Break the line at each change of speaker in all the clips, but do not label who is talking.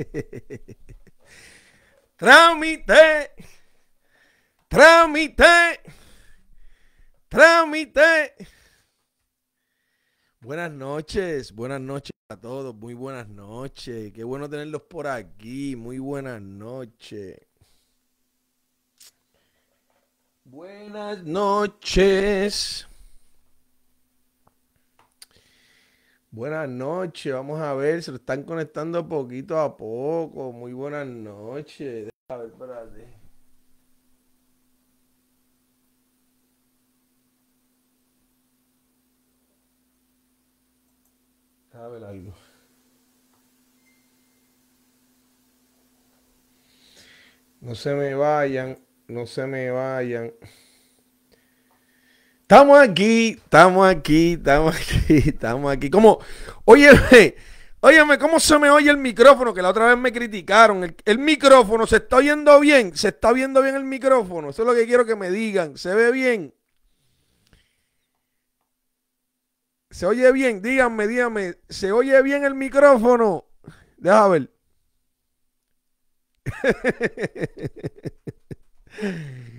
trámite, trámite, trámite. Buenas noches, buenas noches a todos, muy buenas noches. Qué bueno tenerlos por aquí, muy buenas noches. Buenas noches. Buenas noches, vamos a ver, se lo están conectando poquito a poco. Muy buenas noches. A ver, espérate. A ver algo. No se me vayan, no se me vayan. Estamos aquí, estamos aquí, estamos aquí, estamos aquí. Como, óyeme, óyeme, ¿cómo se me oye el micrófono? Que la otra vez me criticaron. El, micrófono, ¿se está oyendo bien? ¿Se está viendo bien el micrófono? Eso es lo que quiero que me digan. ¿Se ve bien? ¿Se oye bien? Díganme, díganme. ¿Se oye bien el micrófono? Deja ver.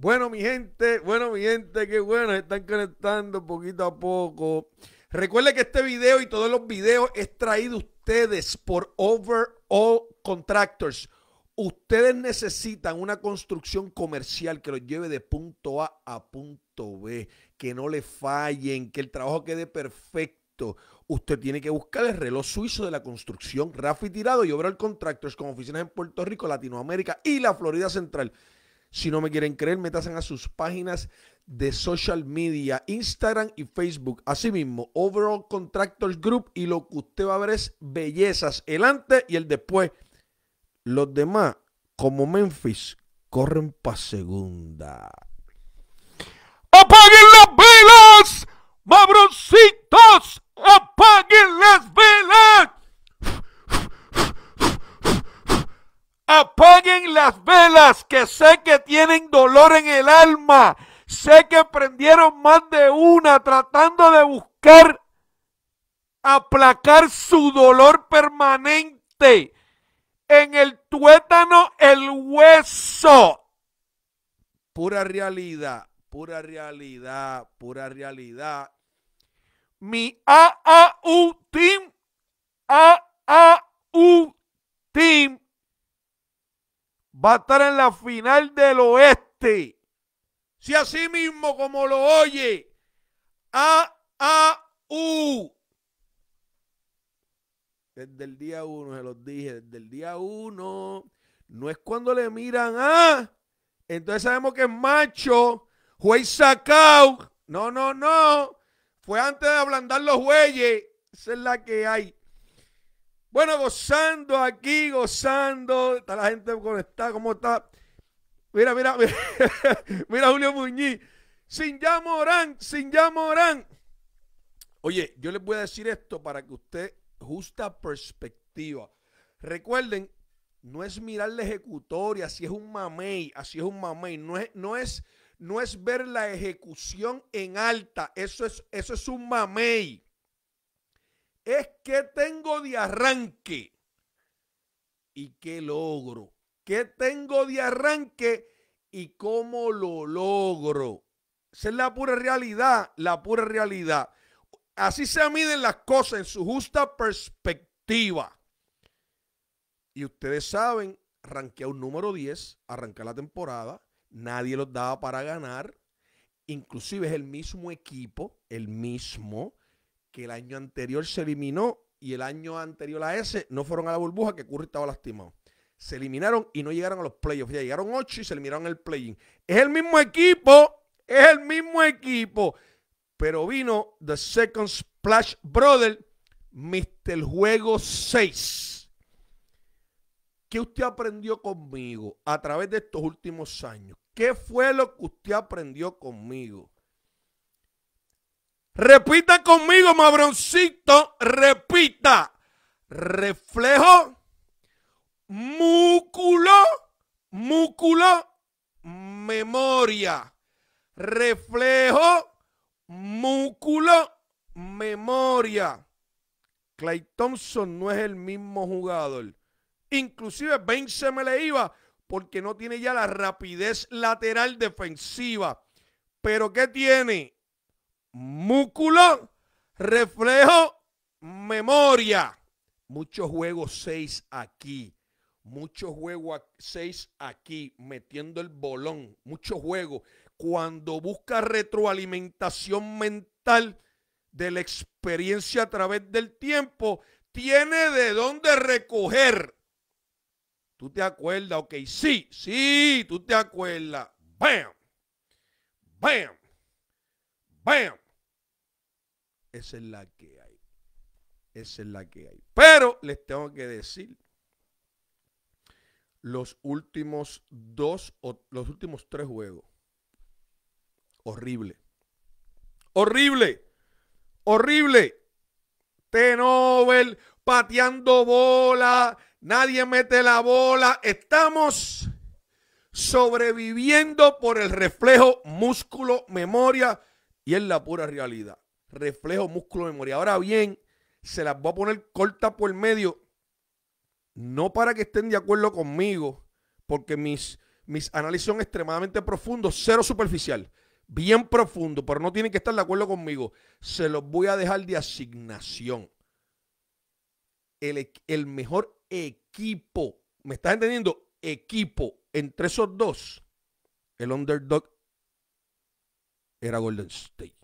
Bueno, mi gente, bueno, mi gente, qué bueno, se están conectando poquito a poco. Recuerde que este video y todos los videos es traído ustedes por Overall Contractors. Ustedes necesitan una construcción comercial que los lleve de punto A a punto B, que no le fallen, que el trabajo quede perfecto. Usted tiene que buscar el reloj suizo de la construcción, Rafi Tirado y Overall Contractors con oficinas en Puerto Rico, Latinoamérica y la Florida Central. Si no me quieren creer, metasen a sus páginas de social media, Instagram y Facebook. Asimismo, Overall Contractors Group y lo que usted va a ver es bellezas, el antes y el después. Los demás, como Memphis, corren para segunda. ¡Apaguen las velas! ¡Mabroncitos! ¡Apaguen las velas! Apaguen las velas que sé que tienen dolor en el alma. Sé que prendieron más de una tratando de buscar aplacar su dolor permanente. En el tuétano, el hueso. Pura realidad, pura realidad, pura realidad. Mi AAU team, AAU team va a estar en la final del oeste. Si así mismo como lo oye, A-A-U. Desde el día uno, se los dije, desde el día uno. No es cuando le miran a. Ah, entonces sabemos que es macho, juez sacao. No, no, no. Fue antes de ablandar los jueyes. Esa es la que hay. Bueno, gozando aquí, gozando. Está la gente conectada, ¿cómo está? Mira, mira, mira, mira Julio Muñiz. Sin ya Morán, sin ya Morán. Oye, yo les voy a decir esto para que usted, justa perspectiva. Recuerden, no es mirar la ejecutoria, así es un mamey, así es un mamey. No es, no es, no es ver la ejecución en alta. Eso es, eso es un mamey es que tengo de arranque y qué logro. ¿Qué tengo de arranque y cómo lo logro? Esa es la pura realidad, la pura realidad. Así se miden las cosas en su justa perspectiva. Y ustedes saben, arranqué un número 10, arranqué la temporada, nadie los daba para ganar, inclusive es el mismo equipo, el mismo, que el año anterior se eliminó y el año anterior a ese no fueron a la burbuja que Curry estaba lastimado. Se eliminaron y no llegaron a los playoffs. Ya llegaron 8 y se eliminaron el play-in. Es el mismo equipo, es el mismo equipo. Pero vino The Second Splash Brother, Mr. Juego 6. ¿Qué usted aprendió conmigo a través de estos últimos años? ¿Qué fue lo que usted aprendió conmigo? Repita conmigo, mabroncito. Repita. Reflejo, músculo, músculo, memoria. Reflejo, músculo, memoria. Clay Thompson no es el mismo jugador. Inclusive Ben se me le iba porque no tiene ya la rapidez lateral defensiva. Pero ¿qué tiene? músculo, reflejo, memoria. Muchos juegos seis aquí. Mucho juego seis aquí, metiendo el bolón. Mucho juego. Cuando busca retroalimentación mental de la experiencia a través del tiempo, tiene de dónde recoger. ¿Tú te acuerdas? Ok, sí, sí, tú te acuerdas. ¡Bam! ¡Bam! Esa es la que hay. Esa es la que hay. Pero les tengo que decir, los últimos dos o los últimos tres juegos, horrible. Horrible. Horrible. Tenovel pateando bola. Nadie mete la bola. Estamos sobreviviendo por el reflejo, músculo, memoria y es la pura realidad. Reflejo, músculo, memoria. Ahora bien, se las voy a poner cortas por medio. No para que estén de acuerdo conmigo, porque mis, mis análisis son extremadamente profundos, cero superficial, bien profundo, pero no tienen que estar de acuerdo conmigo. Se los voy a dejar de asignación. El, el mejor equipo, ¿me estás entendiendo? Equipo entre esos dos, el underdog era Golden State.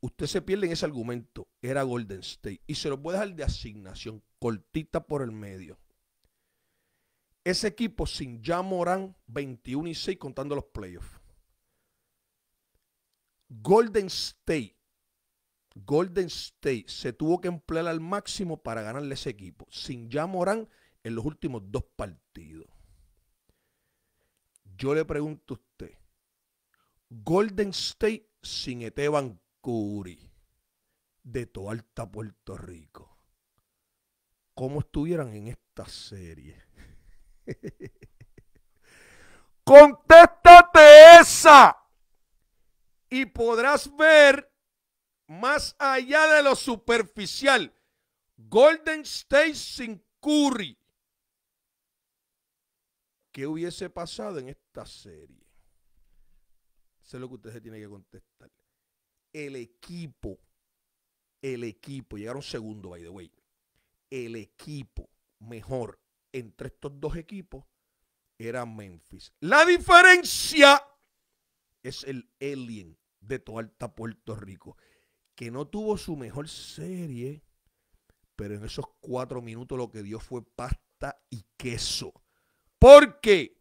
Usted se pierde en ese argumento, era Golden State. Y se lo puede dejar de asignación, cortita por el medio. Ese equipo sin ya Morán, 21 y 6 contando los playoffs. Golden State. Golden State se tuvo que emplear al máximo para ganarle ese equipo. Sin ya Morán en los últimos dos partidos. Yo le pregunto a usted, Golden State sin Eteban Curry de Toalta, Puerto Rico. ¿Cómo estuvieran en esta serie? Contéstate esa y podrás ver más allá de lo superficial. Golden State sin Curry. ¿Qué hubiese pasado en esta serie? es lo que usted se tiene que contestar. El equipo, el equipo, llegaron segundo, by the way. El equipo mejor entre estos dos equipos era Memphis. La diferencia es el alien de Toalta, Puerto Rico, que no tuvo su mejor serie, pero en esos cuatro minutos lo que dio fue pasta y queso. ¿Por qué?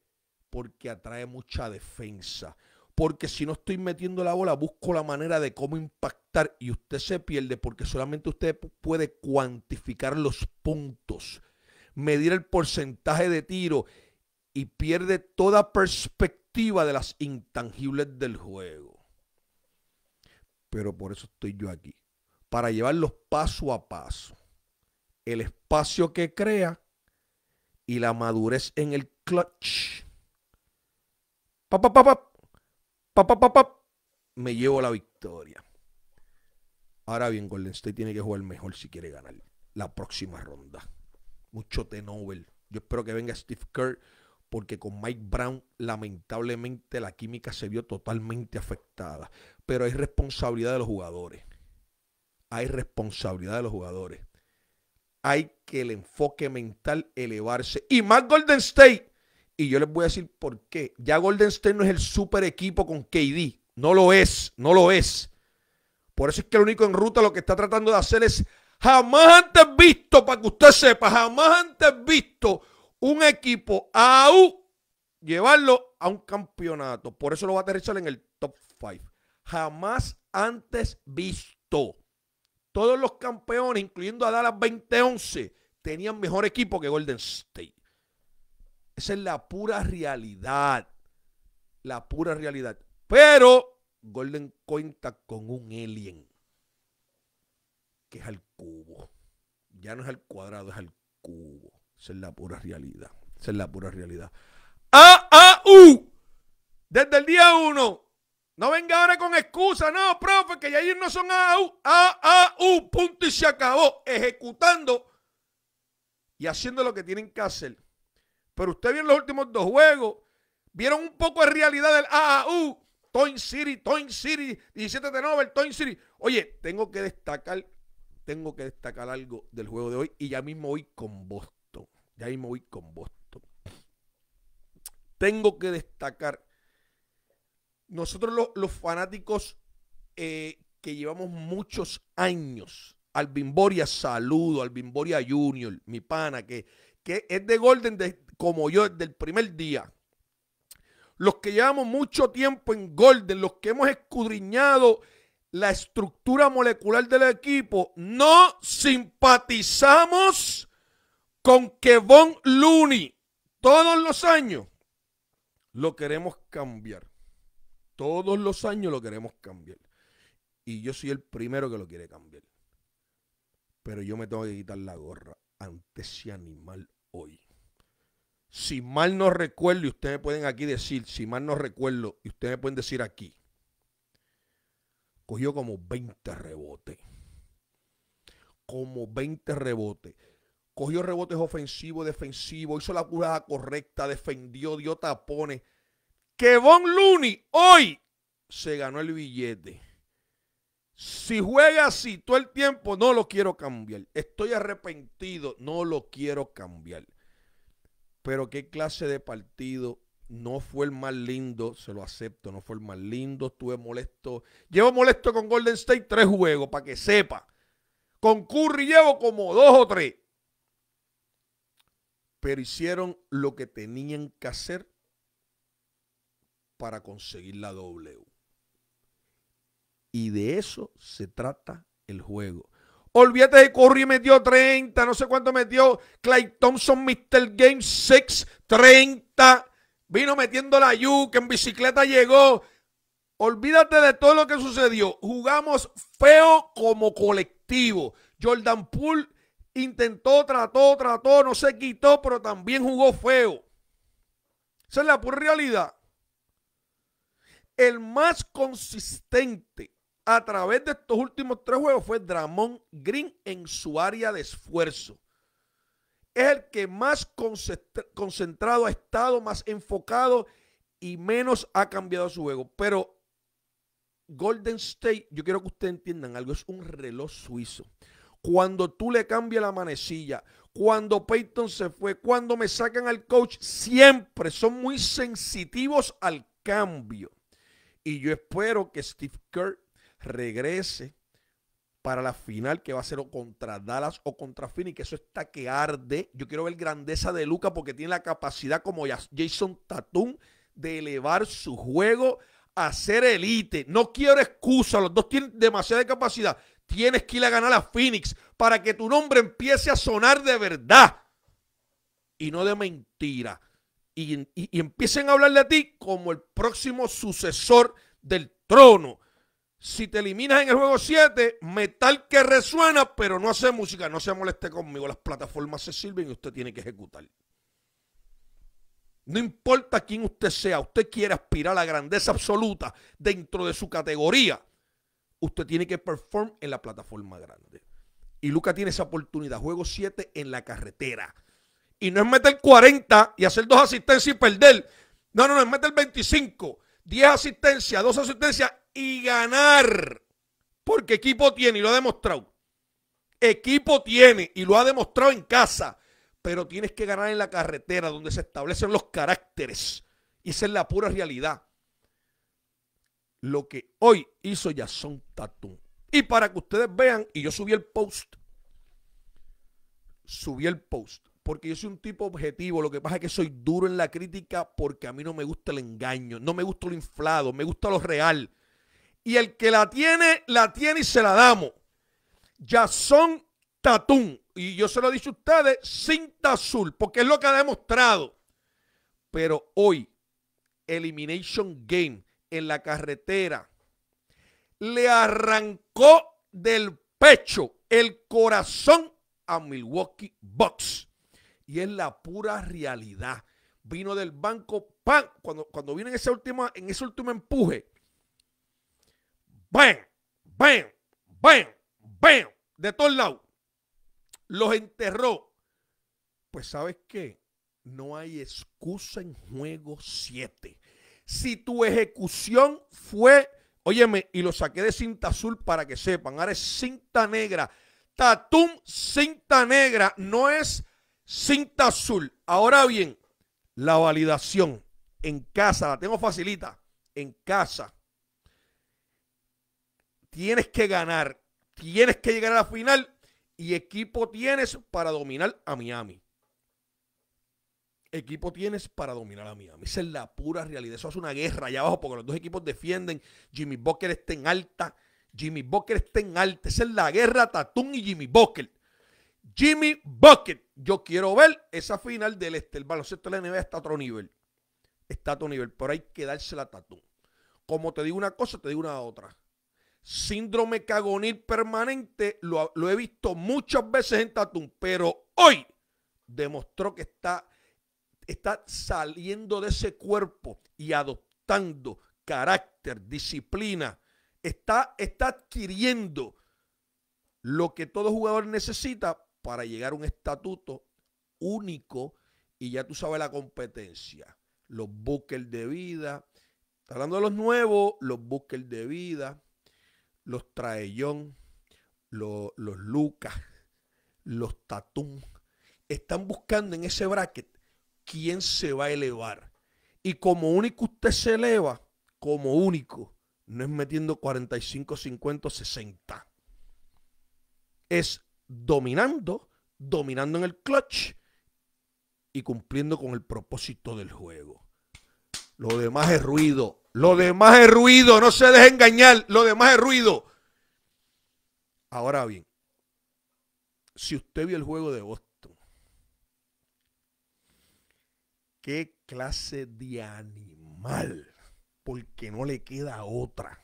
Porque atrae mucha defensa porque si no estoy metiendo la bola, busco la manera de cómo impactar y usted se pierde porque solamente usted puede cuantificar los puntos, medir el porcentaje de tiro y pierde toda perspectiva de las intangibles del juego. Pero por eso estoy yo aquí, para llevarlos paso a paso. El espacio que crea y la madurez en el clutch. Pa, me llevo la victoria. Ahora bien, Golden State tiene que jugar mejor si quiere ganar la próxima ronda. Mucho t Yo espero que venga Steve Kerr porque con Mike Brown lamentablemente la química se vio totalmente afectada. Pero hay responsabilidad de los jugadores. Hay responsabilidad de los jugadores. Hay que el enfoque mental elevarse. Y más Golden State y yo les voy a decir por qué. Ya Golden State no es el super equipo con KD. No lo es, no lo es. Por eso es que el único en ruta lo que está tratando de hacer es jamás antes visto, para que usted sepa, jamás antes visto un equipo AU llevarlo a un campeonato. Por eso lo va a aterrizar en el top 5. Jamás antes visto. Todos los campeones, incluyendo a Dallas 2011, tenían mejor equipo que Golden State. Esa es la pura realidad. La pura realidad. Pero Golden cuenta con un alien. Que es al cubo. Ya no es al cuadrado, es al cubo. Esa es la pura realidad. Esa es la pura realidad. AAU. Desde el día uno No venga ahora con excusa, no, profe, que ya ellos no son AAU. AAU, punto y se acabó. Ejecutando y haciendo lo que tienen que hacer. Pero usted vio los últimos dos juegos, vieron un poco de realidad del AAU, Toin City, Toin City, 17 de Nobel, Toin City. Oye, tengo que destacar, tengo que destacar algo del juego de hoy y ya mismo voy con Boston. Ya mismo voy con Boston. Tengo que destacar, nosotros los, fanáticos eh, que llevamos muchos años, Al Boria, saludo, al Boria Junior, mi pana, que, que es de Golden de, como yo desde el primer día. Los que llevamos mucho tiempo en Golden, los que hemos escudriñado la estructura molecular del equipo, no simpatizamos con que Von Looney todos los años lo queremos cambiar. Todos los años lo queremos cambiar. Y yo soy el primero que lo quiere cambiar. Pero yo me tengo que quitar la gorra ante ese animal hoy si mal no recuerdo, y ustedes pueden aquí decir, si mal no recuerdo, y ustedes pueden decir aquí, cogió como 20 rebotes. Como 20 rebotes. Cogió rebotes ofensivos, defensivos, hizo la curada correcta, defendió, dio tapones. Que Von Looney hoy se ganó el billete. Si juega así todo el tiempo, no lo quiero cambiar. Estoy arrepentido, no lo quiero cambiar. Pero qué clase de partido. No fue el más lindo, se lo acepto, no fue el más lindo. Estuve molesto. Llevo molesto con Golden State tres juegos, para que sepa. Con Curry llevo como dos o tres. Pero hicieron lo que tenían que hacer para conseguir la W. Y de eso se trata el juego. Olvídate de Curry metió 30, no sé cuánto metió. Clay Thompson, Mr. Game 6, 30. Vino metiendo la U, que en bicicleta llegó. Olvídate de todo lo que sucedió. Jugamos feo como colectivo. Jordan Poole intentó, trató, trató, no se quitó, pero también jugó feo. Esa es la pura realidad. El más consistente a través de estos últimos tres juegos fue Dramón Green en su área de esfuerzo. Es el que más concentrado ha estado, más enfocado y menos ha cambiado su juego. Pero Golden State, yo quiero que ustedes entiendan algo, es un reloj suizo. Cuando tú le cambias la manecilla, cuando Peyton se fue, cuando me sacan al coach, siempre son muy sensitivos al cambio. Y yo espero que Steve Kerr regrese para la final que va a ser o contra Dallas o contra Phoenix, que eso está que arde. Yo quiero ver grandeza de Luca porque tiene la capacidad como Jason Tatum de elevar su juego a ser elite. No quiero excusas los dos tienen demasiada capacidad. Tienes que ir a ganar a Phoenix para que tu nombre empiece a sonar de verdad y no de mentira. Y, y empiecen a hablar de ti como el próximo sucesor del trono si te eliminas en el juego 7, metal que resuena, pero no hace música, no se moleste conmigo. Las plataformas se sirven y usted tiene que ejecutar. No importa quién usted sea, usted quiere aspirar a la grandeza absoluta dentro de su categoría. Usted tiene que perform en la plataforma grande. Y Luca tiene esa oportunidad. Juego 7 en la carretera. Y no es meter 40 y hacer dos asistencias y perder. No, no, no, es meter 25. 10 asistencias, dos asistencias y ganar. Porque equipo tiene y lo ha demostrado. Equipo tiene y lo ha demostrado en casa. Pero tienes que ganar en la carretera donde se establecen los caracteres. Y esa es la pura realidad. Lo que hoy hizo Jason Tatum. Y para que ustedes vean, y yo subí el post. Subí el post. Porque yo soy un tipo objetivo. Lo que pasa es que soy duro en la crítica porque a mí no me gusta el engaño. No me gusta lo inflado. Me gusta lo real y el que la tiene, la tiene y se la damos. son Tatum. Y yo se lo he dicho a ustedes, cinta azul, porque es lo que ha demostrado. Pero hoy, Elimination Game en la carretera, le arrancó del pecho el corazón a Milwaukee Bucks. Y es la pura realidad. Vino del banco, pan, cuando, cuando vino en ese último empuje, ¡Bam! ¡Bam! ¡Bam! ¡Bam! De todos lados. Los enterró. Pues sabes qué? No hay excusa en juego 7. Si tu ejecución fue, óyeme, y lo saqué de cinta azul para que sepan, ahora es cinta negra. Tatum cinta negra, no es cinta azul. Ahora bien, la validación en casa, la tengo facilita, en casa tienes que ganar, tienes que llegar a la final y equipo tienes para dominar a Miami. Equipo tienes para dominar a Miami. Esa es la pura realidad. Eso hace una guerra allá abajo porque los dos equipos defienden. Jimmy Booker está en alta. Jimmy Booker está en alta. Esa es la guerra Tatum y Jimmy Booker. Jimmy Bucket. Yo quiero ver esa final del este. El baloncesto de la NBA está a otro nivel. Está a otro nivel. Pero hay que dársela a Tatum. Como te digo una cosa, te digo una otra síndrome cagonil permanente, lo, he visto muchas veces en Tatum, pero hoy demostró que está, está saliendo de ese cuerpo y adoptando carácter, disciplina, está, está adquiriendo lo que todo jugador necesita para llegar a un estatuto único y ya tú sabes la competencia, los buques de vida, hablando de los nuevos, los buques de vida, los Traellón, los, Lucas, los Tatum, están buscando en ese bracket quién se va a elevar. Y como único usted se eleva, como único, no es metiendo 45, 50, 60. Es dominando, dominando en el clutch y cumpliendo con el propósito del juego. Lo demás es ruido. Lo demás es ruido, no se deje engañar, lo demás es ruido. Ahora bien, si usted vio el juego de Boston, qué clase de animal, porque no le queda otra.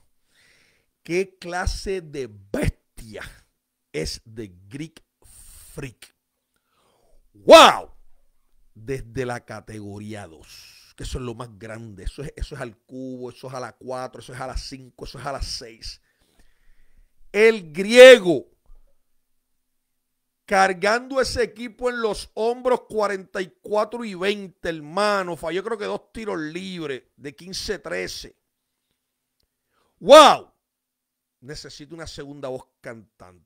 Qué clase de bestia es de Greek Freak. ¡Wow! Desde la categoría 2 eso es lo más grande. Eso es, eso es al cubo, eso es a la 4, eso es a la 5, eso es a la 6. El griego, cargando ese equipo en los hombros 44 y 20, hermano, falló creo que dos tiros libres de 15-13. ¡Wow! necesito una segunda voz cantante.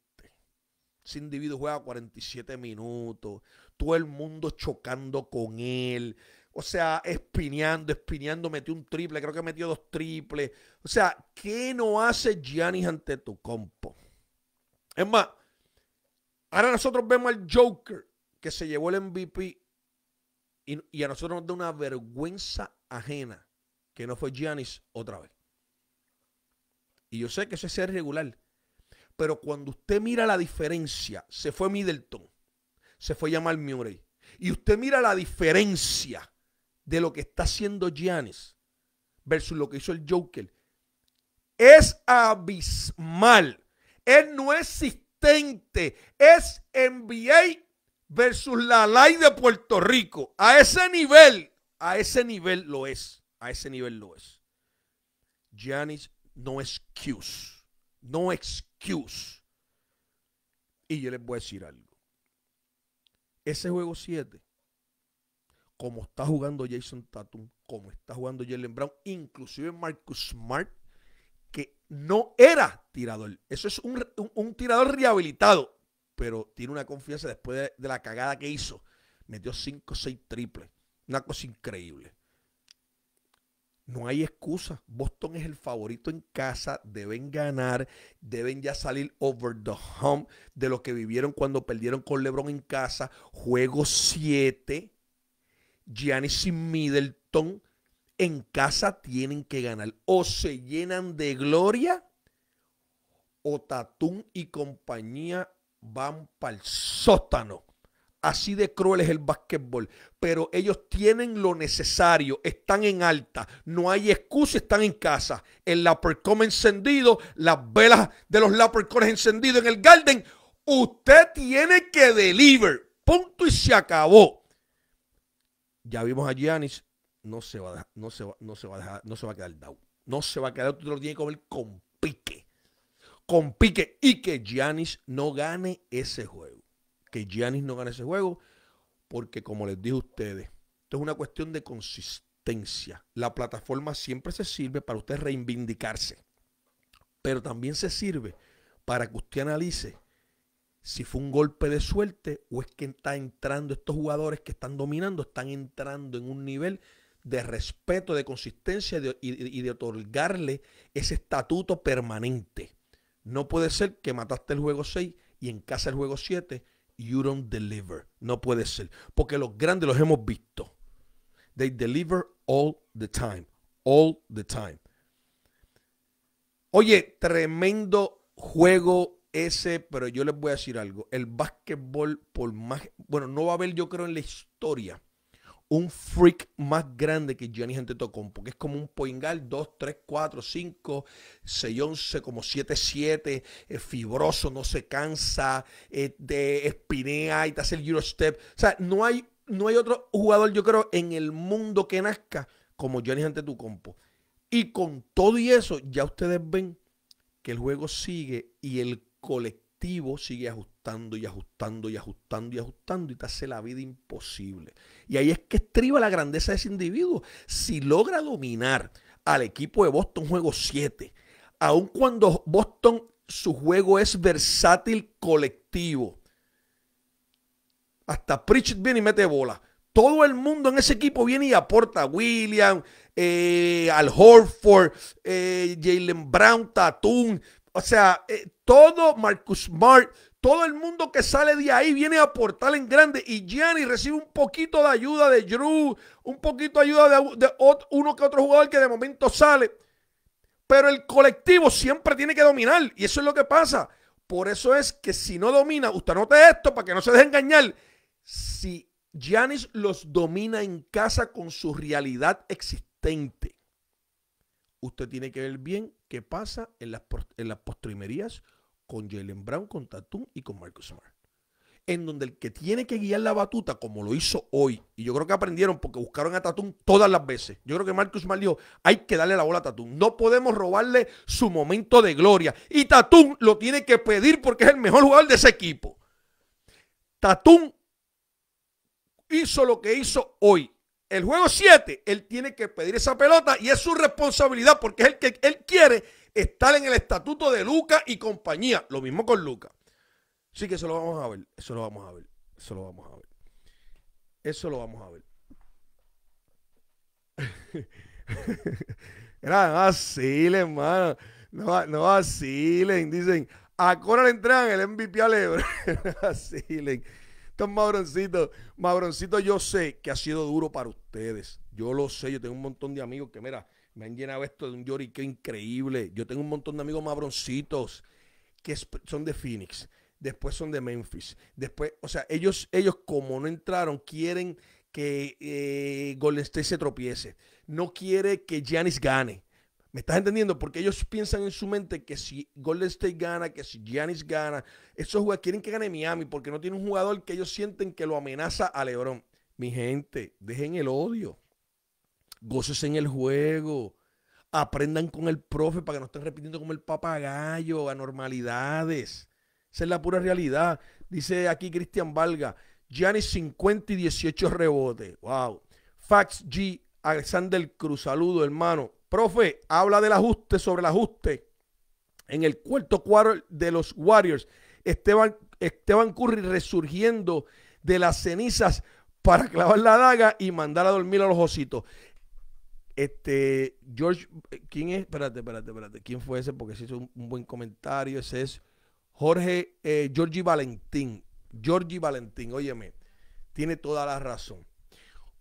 Ese individuo juega 47 minutos, todo el mundo chocando con él, o sea, espineando, espineando, metió un triple, creo que metió dos triples. O sea, ¿qué no hace Giannis ante tu compo? Es más, ahora nosotros vemos al Joker que se llevó el MVP y, a nosotros nos da una vergüenza ajena que no fue Giannis otra vez. Y yo sé que eso es irregular. Pero cuando usted mira la diferencia, se fue Middleton, se fue Jamal Murray. Y usted mira la diferencia de lo que está haciendo Giannis versus lo que hizo el Joker es abismal. Es no existente. Es NBA versus la ley de Puerto Rico. A ese nivel, a ese nivel lo es. A ese nivel lo es. Giannis, no excuse. No excuse. Y yo les voy a decir algo. Ese juego 7 como está jugando Jason Tatum, como está jugando Jalen Brown, inclusive Marcus Smart, que no era tirador. Eso es un, tirador rehabilitado, pero tiene una confianza después de, la cagada que hizo. Metió 5 o 6 triples. Una cosa increíble. No hay excusa. Boston es el favorito en casa. Deben ganar. Deben ya salir over the hump de lo que vivieron cuando perdieron con LeBron en casa. Juego 7. Giannis y Middleton en casa tienen que ganar. O se llenan de gloria o Tatum y compañía van para el sótano. Así de cruel es el básquetbol. Pero ellos tienen lo necesario. Están en alta. No hay excusa. Están en casa. El lapercom encendido. Las velas de los lapercones encendidos en el garden. Usted tiene que deliver. Punto y se acabó. Ya vimos a Giannis, no se va a, quedar no se no se va a no quedar down. No se va a quedar, tú lo tienes que comer con pique. Con pique. Y que Giannis no gane ese juego. Que Giannis no gane ese juego. Porque como les dije a ustedes, esto es una cuestión de consistencia. La plataforma siempre se sirve para usted reivindicarse. Pero también se sirve para que usted analice si fue un golpe de suerte o es que está entrando estos jugadores que están dominando, están entrando en un nivel de respeto, de consistencia y, y, de otorgarle ese estatuto permanente. No puede ser que mataste el juego 6 y en casa el juego 7, you don't deliver. No puede ser. Porque los grandes los hemos visto. They deliver all the time. All the time. Oye, tremendo juego ese, pero yo les voy a decir algo, el básquetbol por más, bueno, no va a haber yo creo en la historia un freak más grande que gente Antetokounmpo, que es como un poingal 2, 3, 4, 5, 6, 11, como 7, 7, eh, fibroso, no se cansa, eh, de espinea y te hace el step, O sea, no hay, no hay otro jugador, yo creo, en el mundo que nazca como Giannis Antetokounmpo. Y con todo y eso, ya ustedes ven que el juego sigue y el colectivo sigue ajustando y ajustando y ajustando y ajustando y te hace la vida imposible. Y ahí es que estriba la grandeza de ese individuo. Si logra dominar al equipo de Boston juego 7, aun cuando Boston su juego es versátil colectivo. Hasta Pritchett viene y mete bola. Todo el mundo en ese equipo viene y aporta. William, eh, Al Horford, eh, Jalen Brown, Tatum, o sea, eh, todo Marcus Smart, todo el mundo que sale de ahí viene a aportar en grande. Y Giannis recibe un poquito de ayuda de Drew, un poquito de ayuda de, uno que otro jugador que de momento sale. Pero el colectivo siempre tiene que dominar. Y eso es lo que pasa. Por eso es que si no domina, usted note esto para que no se deje engañar. Si Giannis los domina en casa con su realidad existente usted tiene que ver bien qué pasa en las, en las postrimerías con Jalen Brown, con Tatum y con Marcus Smart. En donde el que tiene que guiar la batuta, como lo hizo hoy, y yo creo que aprendieron porque buscaron a Tatum todas las veces. Yo creo que Marcus Smart dijo: hay que darle la bola a Tatum. No podemos robarle su momento de gloria. Y Tatum lo tiene que pedir porque es el mejor jugador de ese equipo. Tatum hizo lo que hizo hoy el juego 7, él tiene que pedir esa pelota y es su responsabilidad porque es el que él quiere estar en el estatuto de Luca y compañía. Lo mismo con Luca. Así que eso lo vamos a ver. Eso lo vamos a ver. Eso lo vamos a ver. Eso lo vamos a ver. no vacilen, hermano. No, no vacilen. Dicen, a Cora le entregan el MVP a Lebron. no vacilen. Estos mabroncitos, mabroncitos, yo sé que ha sido duro para ustedes. Yo lo sé, yo tengo un montón de amigos que, mira, me han llenado esto de un lloriqueo increíble. Yo tengo un montón de amigos mabroncitos que son de Phoenix, después son de Memphis, después, o sea, ellos, ellos como no entraron, quieren que eh, Golden State se tropiece. No quiere que Janis gane. ¿Me estás entendiendo? Porque ellos piensan en su mente que si Golden State gana, que si Giannis gana, esos jugadores quieren que gane Miami porque no tiene un jugador que ellos sienten que lo amenaza a LeBron. Mi gente, dejen el odio. Goces en el juego. Aprendan con el profe para que no estén repitiendo como el papagayo, anormalidades. Esa es la pura realidad. Dice aquí Cristian Valga, Giannis 50 y 18 rebotes. Wow. Fax G, Alexander Cruz, saludo hermano. Profe, habla del ajuste sobre el ajuste en el cuarto cuadro de los Warriors. Esteban, Esteban Curry resurgiendo de las cenizas para clavar la daga y mandar a dormir a los ositos. Este, George, ¿quién es? Espérate, espérate, espérate. ¿Quién fue ese? Porque se hizo un, buen comentario. Ese es Jorge, eh, Georgie Valentín. Georgie Valentín, óyeme, tiene toda la razón.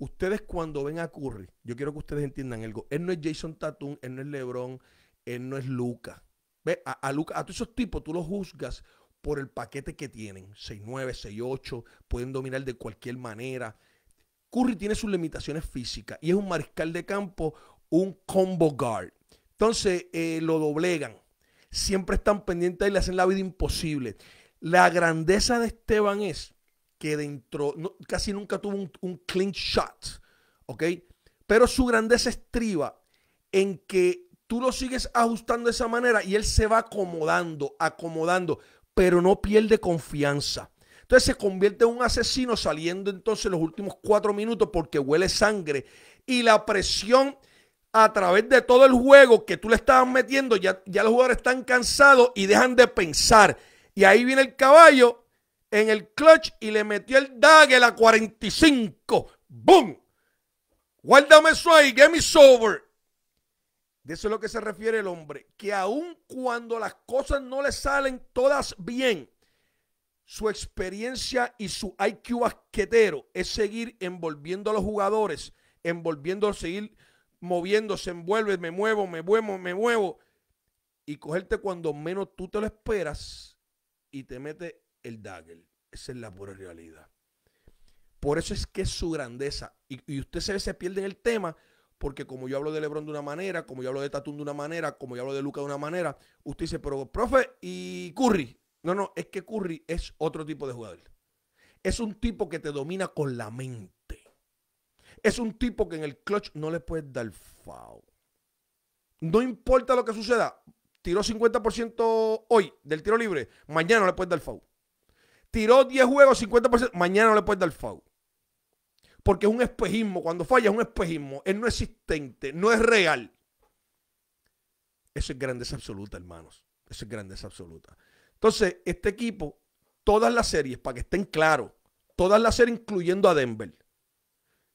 Ustedes cuando ven a Curry, yo quiero que ustedes entiendan algo. Él no es Jason Tatum, él no es LeBron, él no es Luca. Ve, a, Luca, a todos esos tipos tú los juzgas por el paquete que tienen. 6'9, 6'8, pueden dominar de cualquier manera. Curry tiene sus limitaciones físicas y es un mariscal de campo, un combo guard. Entonces eh, lo doblegan. Siempre están pendientes y le hacen la vida imposible. La grandeza de Esteban es que dentro, casi nunca tuvo un, clean shot, ¿ok? Pero su grandeza estriba en que tú lo sigues ajustando de esa manera y él se va acomodando, acomodando, pero no pierde confianza. Entonces se convierte en un asesino saliendo entonces los últimos cuatro minutos porque huele sangre y la presión a través de todo el juego que tú le estabas metiendo, ya, ya los jugadores están cansados y dejan de pensar. Y ahí viene el caballo en el clutch y le metió el dagger a 45. ¡Boom! Guárdame eso ahí, Game me sober. De eso es lo que se refiere el hombre, que aun cuando las cosas no le salen todas bien, su experiencia y su IQ basquetero. es seguir envolviendo a los jugadores, envolviendo, seguir moviéndose, envuelve, me muevo, me muevo, me muevo, y cogerte cuando menos tú te lo esperas y te mete el dagger. Esa es la pura realidad. Por eso es que es su grandeza. Y, usted se, se pierde en el tema porque como yo hablo de Lebron de una manera, como yo hablo de Tatum de una manera, como yo hablo de Luca de una manera, usted dice, pero profe, ¿y Curry? No, no, es que Curry es otro tipo de jugador. Es un tipo que te domina con la mente. Es un tipo que en el clutch no le puedes dar foul. No importa lo que suceda, tiró 50% hoy del tiro libre, mañana no le puedes dar foul tiró 10 juegos, 50%, mañana no le puedes dar foul. Porque es un espejismo, cuando falla es un espejismo, es no existente, no es real. Eso es grandeza absoluta, hermanos. Eso es grandeza absoluta. Entonces, este equipo, todas las series, para que estén claros, todas las series incluyendo a Denver.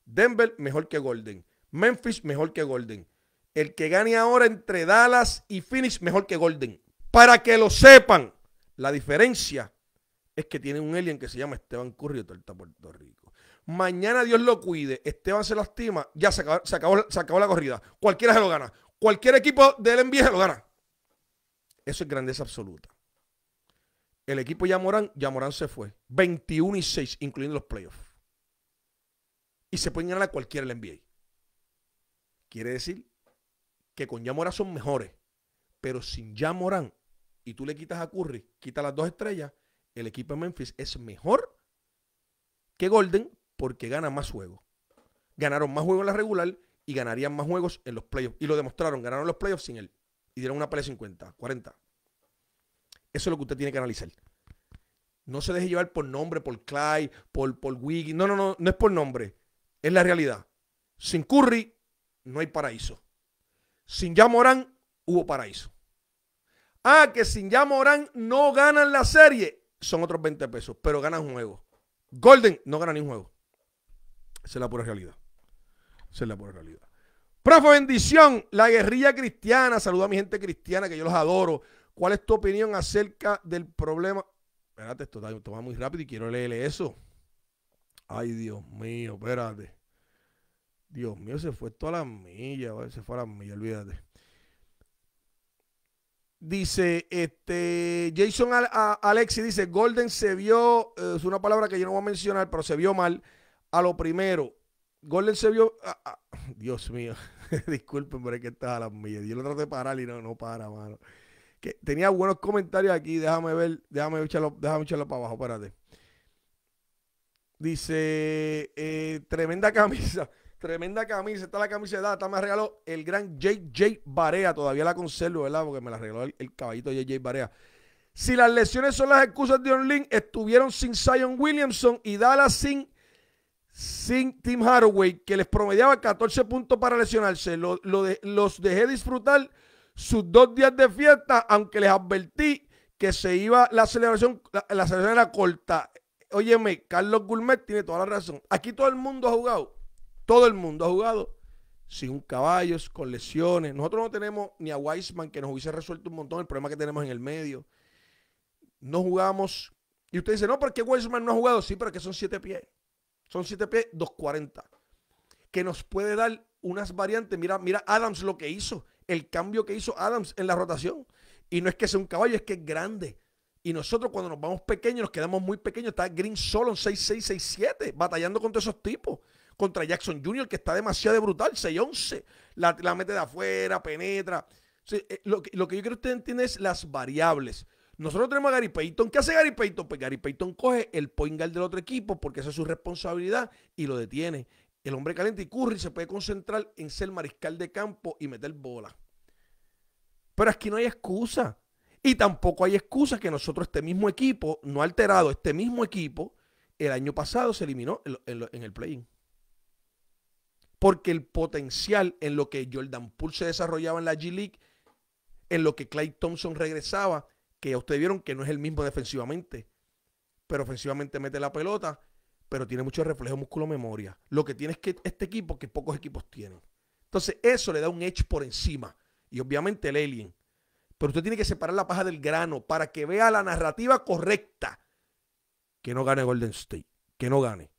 Denver mejor que Golden. Memphis mejor que Golden. El que gane ahora entre Dallas y Phoenix mejor que Golden. Para que lo sepan, la diferencia es que tiene un alien que se llama Esteban Curry de Puerto Rico. Mañana Dios lo cuide, Esteban se lastima, ya se acabó, acabó, la corrida. Cualquiera se lo gana. Cualquier equipo del NBA se lo gana. Eso es grandeza absoluta. El equipo ya Morán se fue. 21 y 6, incluyendo los playoffs. Y se pueden ganar a cualquiera del NBA. Quiere decir que con Yamorán son mejores. Pero sin Yamorán y tú le quitas a Curry, quita las dos estrellas, el equipo de Memphis es mejor que Golden porque gana más juegos. Ganaron más juegos en la regular y ganarían más juegos en los playoffs. Y lo demostraron, ganaron los playoffs sin él. Y dieron una pelea 50, 40. Eso es lo que usted tiene que analizar. No se deje llevar por nombre, por Clyde, por, por Wiggy. No, no, no, no es por nombre. Es la realidad. Sin Curry no hay paraíso. Sin Yamorán hubo paraíso. Ah, que sin Yamorán no ganan la serie son otros 20 pesos, pero ganan un juego. Golden no gana ni un juego. Esa es la pura realidad. Esa es la pura realidad. Profe, bendición. La guerrilla cristiana. Saluda a mi gente cristiana que yo los adoro. ¿Cuál es tu opinión acerca del problema? Espérate, esto toma muy rápido y quiero leerle eso. Ay, Dios mío, espérate. Dios mío, se fue toda la milla, se fue a la milla, olvídate. Dice este Jason Alexi dice Golden se vio eh, es una palabra que yo no voy a mencionar pero se vio mal a lo primero Golden se vio Dios mío disculpen pero es que estás a las millas yo lo traté de parar y no, no para mano que tenía buenos comentarios aquí déjame ver déjame echarlo déjame echarlo para abajo espérate dice eh, tremenda camisa Tremenda camisa, está la de data, me regaló el gran JJ Barea, todavía la conservo, ¿verdad? Porque me la regaló el, caballito JJ Barea. Si las lesiones son las excusas de Orlin, estuvieron sin Zion Williamson y Dallas sin, sin Tim Haraway, que les promediaba 14 puntos para lesionarse. Lo, de, los dejé disfrutar sus dos días de fiesta, aunque les advertí que se iba la celebración, la, la celebración era corta. Óyeme, Carlos Gourmet tiene toda la razón. Aquí todo el mundo ha jugado todo el mundo ha jugado sin un caballo, con lesiones. Nosotros no tenemos ni a Weisman que nos hubiese resuelto un montón el problema que tenemos en el medio. No jugamos. Y usted dice, no, ¿por qué Weisman no ha jugado. Sí, pero que son siete pies. Son siete pies, 240. Que nos puede dar unas variantes. Mira, mira Adams lo que hizo. El cambio que hizo Adams en la rotación. Y no es que sea un caballo, es que es grande. Y nosotros cuando nos vamos pequeños, nos quedamos muy pequeños. Está Green solo en 6-6, batallando contra esos tipos contra Jackson Jr., que está demasiado brutal, 6-11. La, la, mete de afuera, penetra. Eh, lo, que yo quiero que usted entienda es las variables. Nosotros tenemos a Gary Payton. ¿Qué hace Gary Payton? Pues Gary Payton coge el point guard del otro equipo porque esa es su responsabilidad y lo detiene. El hombre caliente y Curry se puede concentrar en ser mariscal de campo y meter bola. Pero aquí no hay excusa. Y tampoco hay excusa que nosotros, este mismo equipo, no ha alterado, este mismo equipo, el año pasado se eliminó en, en el play-in. Porque el potencial en lo que Jordan Poole se desarrollaba en la G League, en lo que Clay Thompson regresaba, que ustedes vieron que no es el mismo defensivamente, pero ofensivamente mete la pelota, pero tiene mucho reflejo músculo-memoria. Lo que tiene es que este equipo, que pocos equipos tienen. Entonces, eso le da un edge por encima. Y obviamente el alien. Pero usted tiene que separar la paja del grano para que vea la narrativa correcta. Que no gane Golden State. Que no gane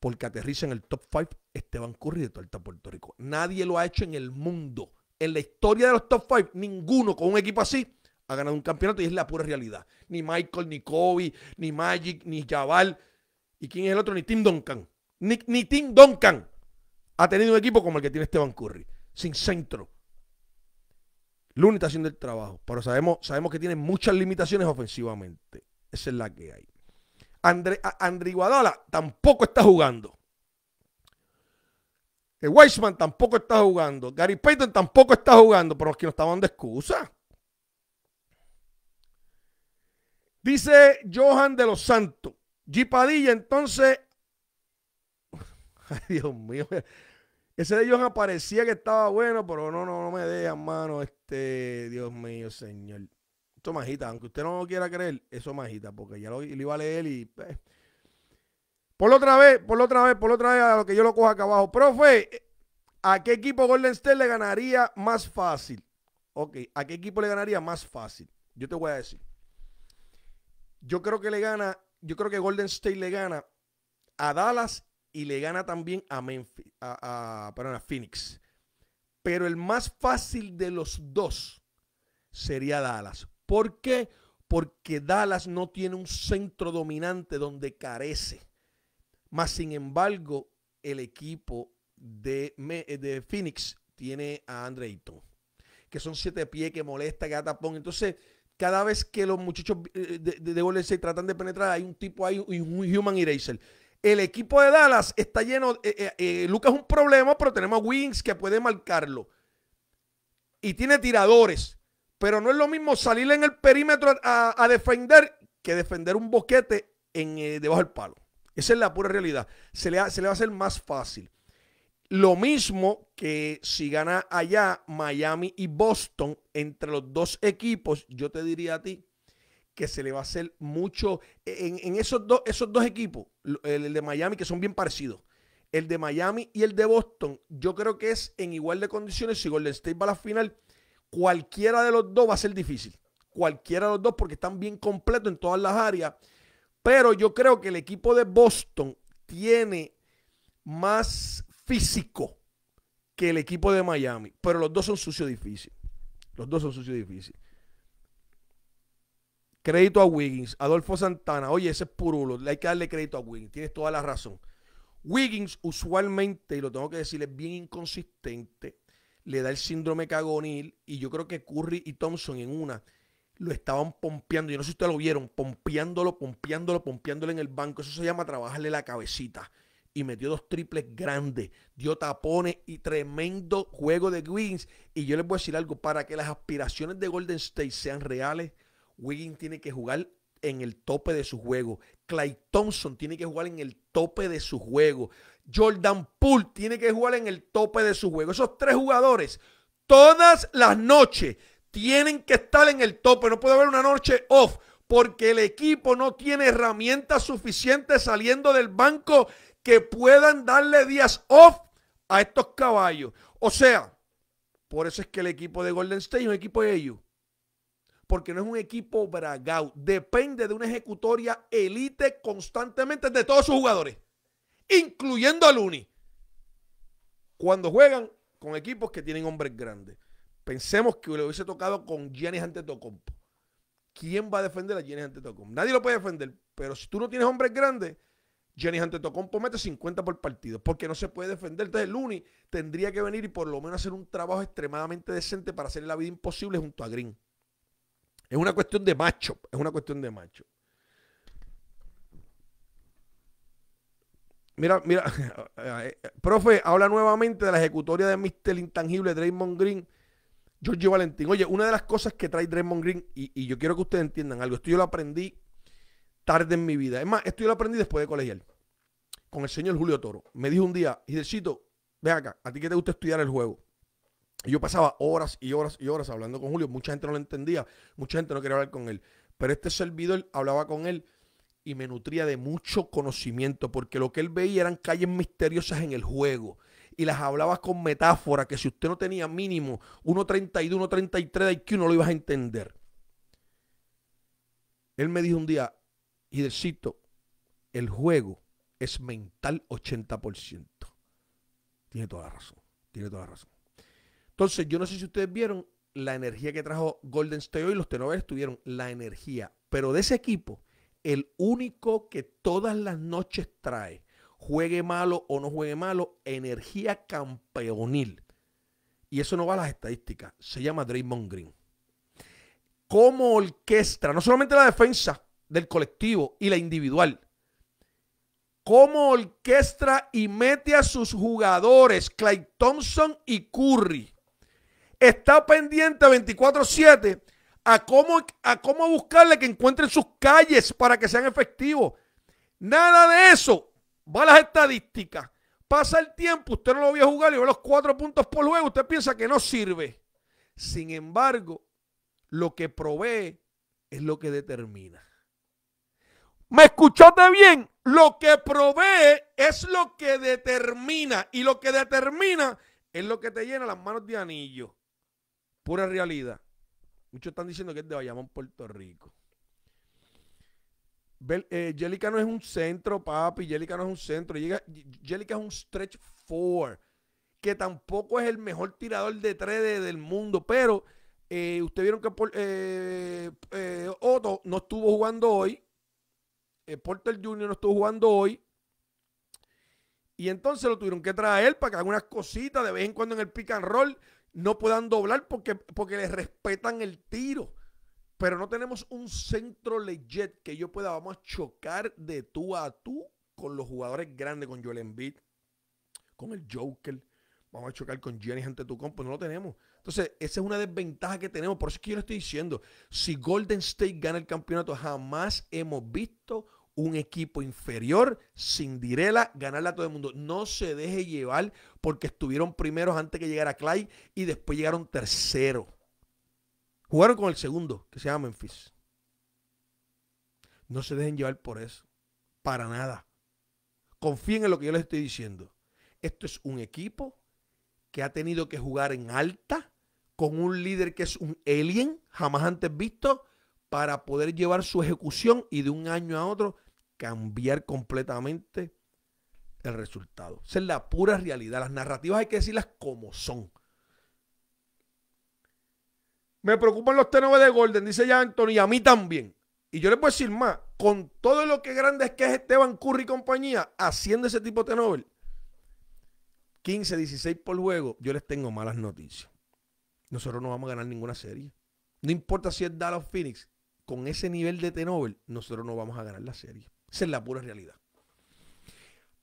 porque aterriza en el top 5 Esteban Curry de Torta Puerto Rico. Nadie lo ha hecho en el mundo. En la historia de los top 5, ninguno con un equipo así ha ganado un campeonato y es la pura realidad. Ni Michael, ni Kobe, ni Magic, ni Jabal. ¿Y quién es el otro? Ni Tim Duncan. Ni, Tim Duncan ha tenido un equipo como el que tiene Esteban Curry. Sin centro. Luni está haciendo el trabajo, pero sabemos, sabemos que tiene muchas limitaciones ofensivamente. Esa es la que hay. André, Guadala tampoco está jugando. El Weissman tampoco está jugando. Gary Payton tampoco está jugando. Pero aquí no estaban de excusa. Dice Johan de los Santos. y Padilla, entonces. Ay, Dios mío. Ese de Johan parecía que estaba bueno, pero no, no, no me dejan, mano. Este, Dios mío, señor. Eso majita, aunque usted no lo quiera creer, eso majita, porque ya lo, iba a leer y. Pues. Por otra vez, por otra vez, por otra vez a lo que yo lo cojo acá abajo. Profe, ¿a qué equipo Golden State le ganaría más fácil? Ok, ¿a qué equipo le ganaría más fácil? Yo te voy a decir. Yo creo que le gana, yo creo que Golden State le gana a Dallas y le gana también a, a Phoenix. Pero el más fácil de los dos sería Dallas. ¿Por qué? Porque Dallas no tiene un centro dominante donde carece. Más sin embargo, el equipo de, eh, de Phoenix tiene a Andre Ayton, que son siete pies, que molesta, que atapón. Entonces, cada vez que los muchachos eh, eh, de, WLC tratan de penetrar, hay un tipo ahí, un human eraser. El equipo de Dallas está lleno. Lucas es un problema, pero tenemos a Wings que puede marcarlo. Y tiene tiradores. Pero no es lo mismo salir en el perímetro a, defender que defender un boquete en, eh, debajo del palo. Esa es la pura realidad. Se le, se le va a hacer más fácil. Lo mismo que si gana allá Miami y Boston, entre los dos equipos, yo te diría a ti que se le va a hacer mucho en, esos, dos, esos dos equipos, el, el, de Miami, que son bien parecidos. El de Miami y el de Boston, yo creo que es en igual de condiciones. Si Golden State va a la final, Cualquiera de los dos va a ser difícil. Cualquiera de los dos porque están bien completos en todas las áreas. Pero yo creo que el equipo de Boston tiene más físico que el equipo de Miami. Pero los dos son sucios difíciles. Los dos son sucios difíciles. Crédito a Wiggins, Adolfo Santana. Oye, ese es purulo. Hay que darle crédito a Wiggins. Tienes toda la razón. Wiggins usualmente, y lo tengo que decir, es bien inconsistente le da el síndrome cagonil y yo creo que Curry y Thompson en una lo estaban pompeando. Yo no sé si ustedes lo vieron, pompeándolo, pompeándolo, pompeándole en el banco. Eso se llama trabajarle la cabecita. Y metió dos triples grandes, dio tapones y tremendo juego de Wiggins. Y yo les voy a decir algo, para que las aspiraciones de Golden State sean reales, Wiggins tiene que jugar en el tope de su juego. Clay Thompson tiene que jugar en el tope de su juego. Jordan Poole tiene que jugar en el tope de su juego. Esos tres jugadores, todas las noches, tienen que estar en el tope. No puede haber una noche off porque el equipo no tiene herramientas suficientes saliendo del banco que puedan darle días off a estos caballos. O sea, por eso es que el equipo de Golden State es un equipo de ellos porque no es un equipo bragado. Depende de una ejecutoria elite constantemente de todos sus jugadores, incluyendo al Luni. Cuando juegan con equipos que tienen hombres grandes. Pensemos que le hubiese tocado con ante Antetokounmpo. ¿Quién va a defender a Ante Antetokounmpo? Nadie lo puede defender, pero si tú no tienes hombres grandes, ante Antetokounmpo mete 50 por partido, porque no se puede defender. Entonces el Uni tendría que venir y por lo menos hacer un trabajo extremadamente decente para hacerle la vida imposible junto a Green. Es una cuestión de macho. Es una cuestión de macho. Mira, mira, eh, eh, profe, habla nuevamente de la ejecutoria de Mr. Intangible Draymond Green, Giorgio Valentín. Oye, una de las cosas que trae Draymond Green, y, yo quiero que ustedes entiendan algo, esto yo lo aprendí tarde en mi vida. Es más, esto yo lo aprendí después de colegial, con el señor Julio Toro. Me dijo un día, Hidercito, ve acá, a ti que te gusta estudiar el juego. Yo pasaba horas y horas y horas hablando con Julio. Mucha gente no lo entendía, mucha gente no quería hablar con él. Pero este servidor hablaba con él y me nutría de mucho conocimiento, porque lo que él veía eran calles misteriosas en el juego. Y las hablaba con metáforas que si usted no tenía mínimo 1.32, 1.33 de IQ no lo ibas a entender. Él me dijo un día, y decito el juego es mental 80%. Tiene toda la razón, tiene toda la razón. Entonces, yo no sé si ustedes vieron la energía que trajo Golden State hoy. Los Tenovers tuvieron la energía. Pero de ese equipo, el único que todas las noches trae, juegue malo o no juegue malo, energía campeonil. Y eso no va a las estadísticas. Se llama Draymond Green. Como orquestra, no solamente la defensa del colectivo y la individual. Como orquestra y mete a sus jugadores, Clay Thompson y Curry está pendiente 24-7 a cómo, a cómo buscarle que encuentren sus calles para que sean efectivos. Nada de eso. Va a las estadísticas. Pasa el tiempo, usted no lo vio jugar y ve los cuatro puntos por juego. Usted piensa que no sirve. Sin embargo, lo que provee es lo que determina. ¿Me escuchaste bien? Lo que provee es lo que determina. Y lo que determina es lo que te llena las manos de anillo. Pura realidad. Muchos están diciendo que es de Bayamón, Puerto Rico. Jelica eh, no es un centro, papi. jelica no es un centro. Jelica es un stretch four. Que tampoco es el mejor tirador de tres d del mundo. Pero eh, ustedes vieron que eh, eh, Otto no estuvo jugando hoy. Porter Jr. no estuvo jugando hoy. Y entonces lo tuvieron que traer para que haga unas cositas de vez en cuando en el pick and roll no puedan doblar porque, porque les respetan el tiro. Pero no tenemos un centro legit que yo pueda, vamos a chocar de tú a tú con los jugadores grandes, con Joel Embiid, con el Joker. Vamos a chocar con Jenny ante tu compo, pues no lo tenemos. Entonces, esa es una desventaja que tenemos. Por eso es que yo le estoy diciendo, si Golden State gana el campeonato, jamás hemos visto un equipo inferior, Cinderella, ganarle a todo el mundo. No se deje llevar porque estuvieron primeros antes que llegara Clay y después llegaron tercero. Jugaron con el segundo, que se llama Memphis. No se dejen llevar por eso. Para nada. Confíen en lo que yo les estoy diciendo. Esto es un equipo que ha tenido que jugar en alta con un líder que es un alien, jamás antes visto, para poder llevar su ejecución y de un año a otro cambiar completamente el resultado. Esa es la pura realidad. Las narrativas hay que decirlas como son. Me preocupan los t de Golden, dice ya Anthony, a mí también. Y yo le puedo decir más, con todo lo que grande es que es Esteban Curry y compañía, haciendo ese tipo de t 15, 16 por juego, yo les tengo malas noticias. Nosotros no vamos a ganar ninguna serie. No importa si es Dallas Phoenix, con ese nivel de T-Nobel, nosotros no vamos a ganar la serie. Esa es la pura realidad.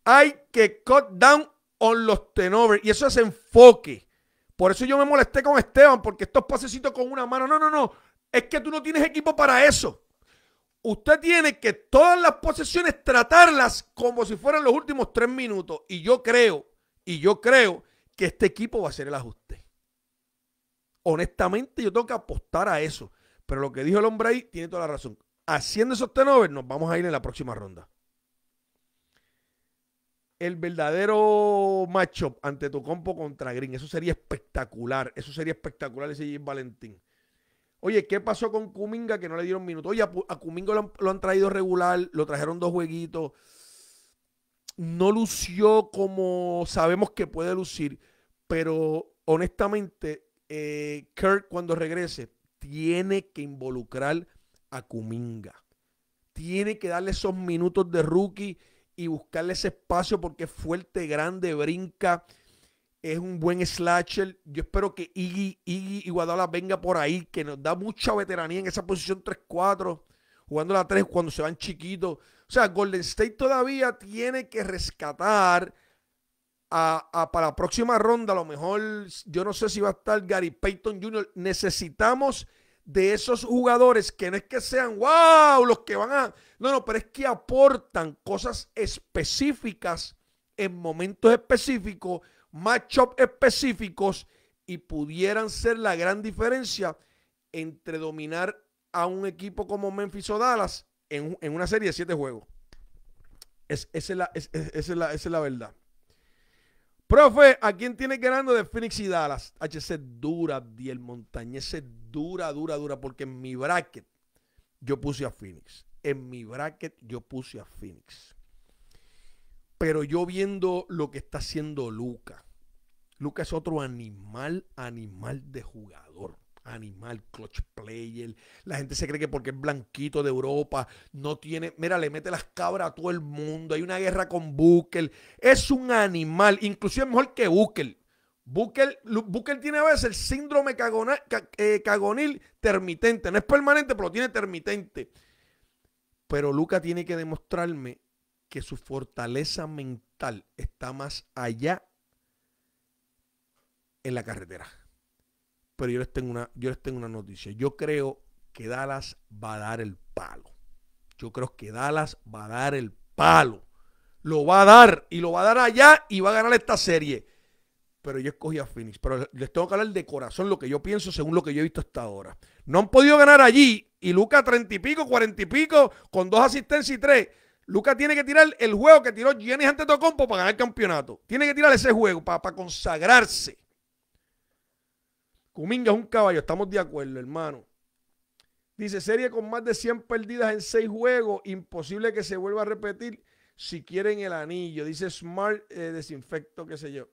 Hay que cut down on los tenovers. Y eso es enfoque. Por eso yo me molesté con Esteban, porque estos pasecitos con una mano. No, no, no. Es que tú no tienes equipo para eso. Usted tiene que todas las posesiones tratarlas como si fueran los últimos tres minutos. Y yo creo, y yo creo que este equipo va a ser el ajuste. Honestamente, yo tengo que apostar a eso. Pero lo que dijo el hombre ahí tiene toda la razón haciendo esos tenovers, nos vamos a ir en la próxima ronda. El verdadero matchup ante tu compo contra Green. Eso sería espectacular. Eso sería espectacular ese Jim Valentín. Oye, ¿qué pasó con Kuminga que no le dieron minuto? Oye, a, Kuminga lo han, traído regular, lo trajeron dos jueguitos. No lució como sabemos que puede lucir, pero honestamente, eh, Kirk cuando regrese tiene que involucrar a Cuminga. Tiene que darle esos minutos de rookie y buscarle ese espacio porque es fuerte, grande, brinca. Es un buen slasher. Yo espero que Iggy, Iggy Guadalajara venga por ahí, que nos da mucha veteranía en esa posición 3-4, jugando la 3 cuando se van chiquitos. O sea, Golden State todavía tiene que rescatar a, para la próxima ronda. A lo mejor, yo no sé si va a estar Gary Payton Jr. Necesitamos de esos jugadores que no es que sean, wow, los que van a... No, no, pero es que aportan cosas específicas en momentos específicos, matchups específicos y pudieran ser la gran diferencia entre dominar a un equipo como Memphis o Dallas en, una serie de siete juegos. Es, es la, esa es la verdad. Profe, ¿a quién tiene ganando de Phoenix y Dallas? HC dura, Diel el dura, dura, dura, porque en mi bracket yo puse a Phoenix. En mi bracket yo puse a Phoenix. Pero yo viendo lo que está haciendo Luca. Luca es otro animal, animal de jugador animal, clutch player. La gente se cree que porque es blanquito de Europa, no tiene. Mira, le mete las cabras a todo el mundo. Hay una guerra con Booker. Es un animal, inclusive mejor que Booker. Booker, tiene a veces el síndrome eh, cagonil termitente. No es permanente, pero tiene termitente. Pero Luca tiene que demostrarme que su fortaleza mental está más allá en la carretera. Pero yo les tengo una, yo les tengo una noticia. Yo creo que Dallas va a dar el palo. Yo creo que Dallas va a dar el palo. Lo va a dar y lo va a dar allá y va a ganar esta serie. Pero yo escogí a Phoenix. Pero les tengo que hablar de corazón lo que yo pienso según lo que yo he visto hasta ahora. No han podido ganar allí y Luca treinta y pico, cuarenta y pico, con dos asistencias y tres. Luca tiene que tirar el juego que tiró Giannis ante Tocompo para ganar el campeonato. Tiene que tirar ese juego para consagrarse. Cuminga es un caballo, estamos de acuerdo, hermano. Dice, serie con más de 100 perdidas en 6 juegos, imposible que se vuelva a repetir si quieren el anillo. Dice Smart eh, Desinfecto, qué sé yo.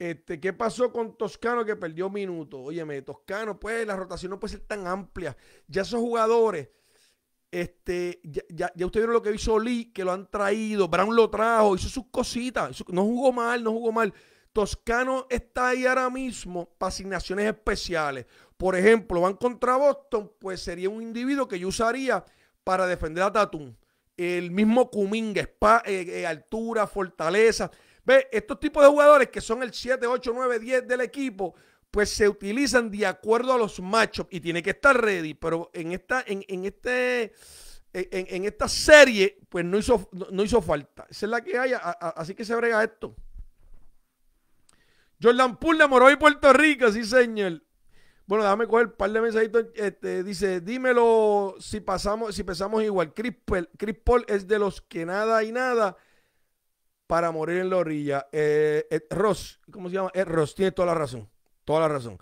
Este, ¿Qué pasó con Toscano que perdió minutos? Óyeme, Toscano, pues la rotación no puede ser tan amplia. Ya esos jugadores, este, ya, ya, ustedes vieron lo que hizo Lee, que lo han traído, Brown lo trajo, hizo sus cositas, no jugó mal, no jugó mal. Toscano está ahí ahora mismo para asignaciones especiales. Por ejemplo, van contra Boston, pues sería un individuo que yo usaría para defender a Tatum. El mismo Kuminga, eh, eh, altura, fortaleza. Ve, estos tipos de jugadores que son el 7, 8, 9, 10 del equipo, pues se utilizan de acuerdo a los matchups y tiene que estar ready. Pero en esta, en, este. En, esta serie, pues no hizo, no, hizo falta. Esa es la que hay, así que se brega esto. Jordan Poole de y Puerto Rico, sí, señor. Bueno, déjame coger un par de mensajitos. Este, dice, dímelo si pasamos, si pensamos igual. Chris, Paul, es de los que nada y nada para morir en la orilla. Eh, Ross, ¿cómo se llama? Ross, tiene toda la razón. Toda la razón.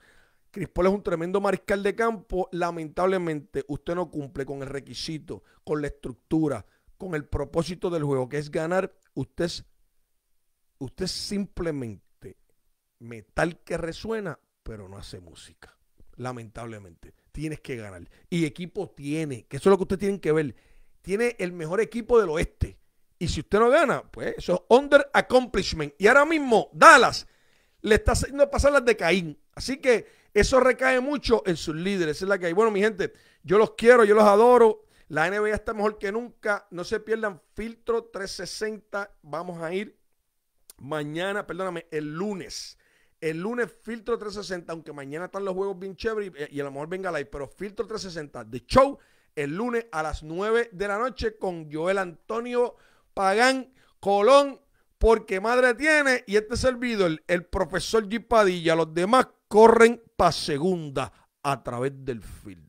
Chris Paul es un tremendo mariscal de campo. Lamentablemente, usted no cumple con el requisito, con la estructura, con el propósito del juego, que es ganar. Usted usted simplemente metal que resuena, pero no hace música. Lamentablemente, tienes que ganar. Y equipo tiene, que eso es lo que ustedes tienen que ver. Tiene el mejor equipo del oeste. Y si usted no gana, pues eso es under accomplishment. Y ahora mismo, Dallas le está haciendo pasar las de Caín. Así que eso recae mucho en sus líderes. es la que hay. Bueno, mi gente, yo los quiero, yo los adoro. La NBA está mejor que nunca. No se pierdan Filtro 360. Vamos a ir mañana, perdóname, el lunes el lunes filtro 360, aunque mañana están los juegos bien chéveres eh, y, a lo mejor venga live, pero filtro 360 The show el lunes a las 9 de la noche con Joel Antonio Pagán Colón, porque madre tiene, y este servidor, el, el profesor Gipadilla, los demás corren para segunda a través del filtro.